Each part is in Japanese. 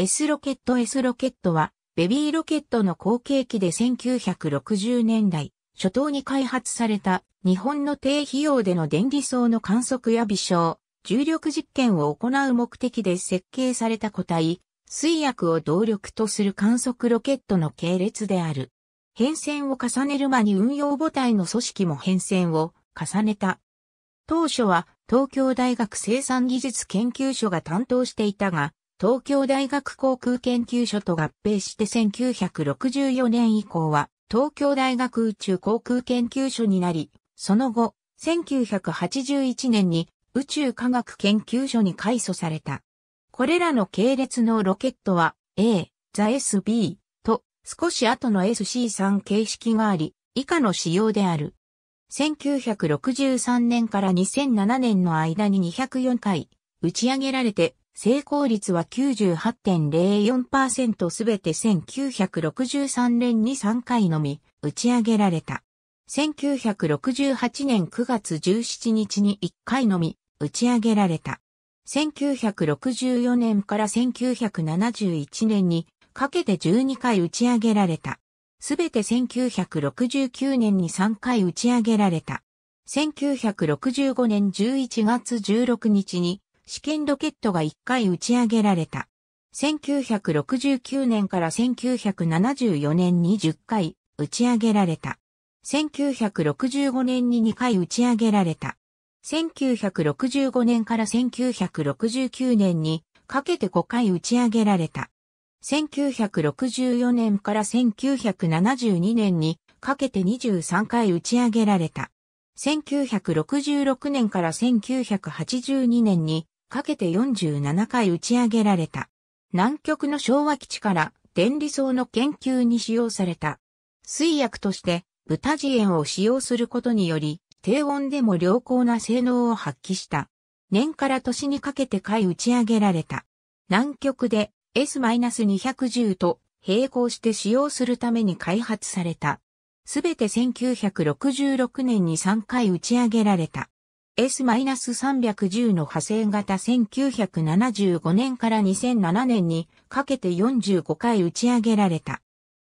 S ロケット S ロケットは、ベビーロケットの後継機で1960年代、初頭に開発された日本の低費用での電離層の観測や微小、重力実験を行う目的で設計された個体、水薬を動力とする観測ロケットの系列である。変遷を重ねる間に運用母体の組織も変遷を重ねた。当初は東京大学生産技術研究所が担当していたが、東京大学航空研究所と合併して1964年以降は東京大学宇宙航空研究所になり、その後、1981年に宇宙科学研究所に改組された。これらの系列のロケットは A、ザ SB と少し後の SC3 形式があり、以下の仕様である。1963年から2007年の間に204回打ち上げられて成功率は98.04%すべて1963年に3回のみ打ち上げられた。1968年9月17日に1回のみ打ち上げられた。1964年から1971年にかけて12回打ち上げられた。すべて1969年に3回打ち上げられた。1965年11月16日に試験ロケットが1回打ち上げられた。1969年から1974年に10回打ち上げられた。1965年に2回打ち上げられた。1965年から1969年にかけて5回打ち上げられた。1964年から1972年にかけて23回打ち上げられた。1966年から1982年にかけて47回打ち上げられた。南極の昭和基地から電離層の研究に使用された。水薬としてブタジエンを使用することにより、低温でも良好な性能を発揮した。年から年にかけて回打ち上げられた。南極で S-210 と並行して使用するために開発された。すべて1966年に3回打ち上げられた。S-310 の派生型1975年から2007年にかけて45回打ち上げられた。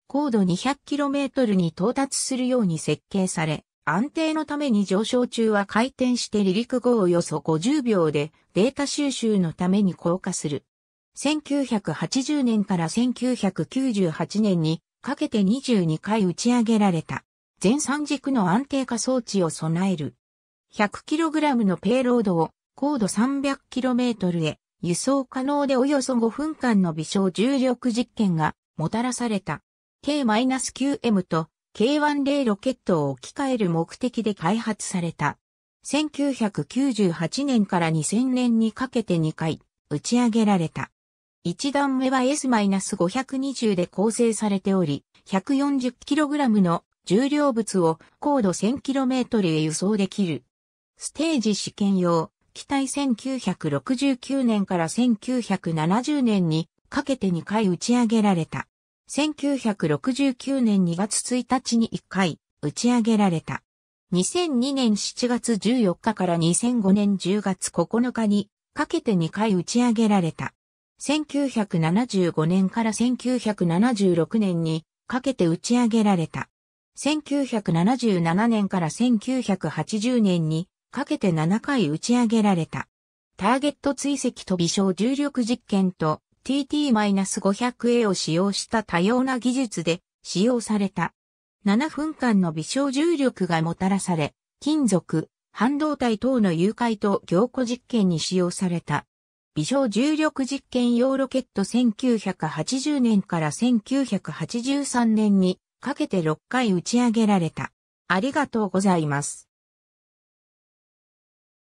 高度 200km に到達するように設計され、安定のために上昇中は回転して離陸後およそ50秒でデータ収集のために降下する。1980年から1998年にかけて22回打ち上げられた。全3軸の安定化装置を備える。100kg のペイロードを高度 300km へ輸送可能でおよそ5分間の微小重力実験がもたらされた。K-9M と K10 ロケットを置き換える目的で開発された。1998年から2000年にかけて2回打ち上げられた。1段目は S-520 で構成されており、140kg の重量物を高度 1000km へ輸送できるステージ試験用、機体1969年から1970年にかけて2回打ち上げられた。1969年2月1日に1回打ち上げられた。2002年7月14日から2005年10月9日にかけて2回打ち上げられた。1975年から1976年にかけて打ち上げられた。1977年から1980年にかけて7回打ち上げられた。ターゲット追跡と微小重力実験と TT-500A を使用した多様な技術で使用された。7分間の微小重力がもたらされ、金属、半導体等の誘拐と凝固実験に使用された。微小重力実験用ロケット1980年から1983年にかけて6回打ち上げられた。ありがとうございます。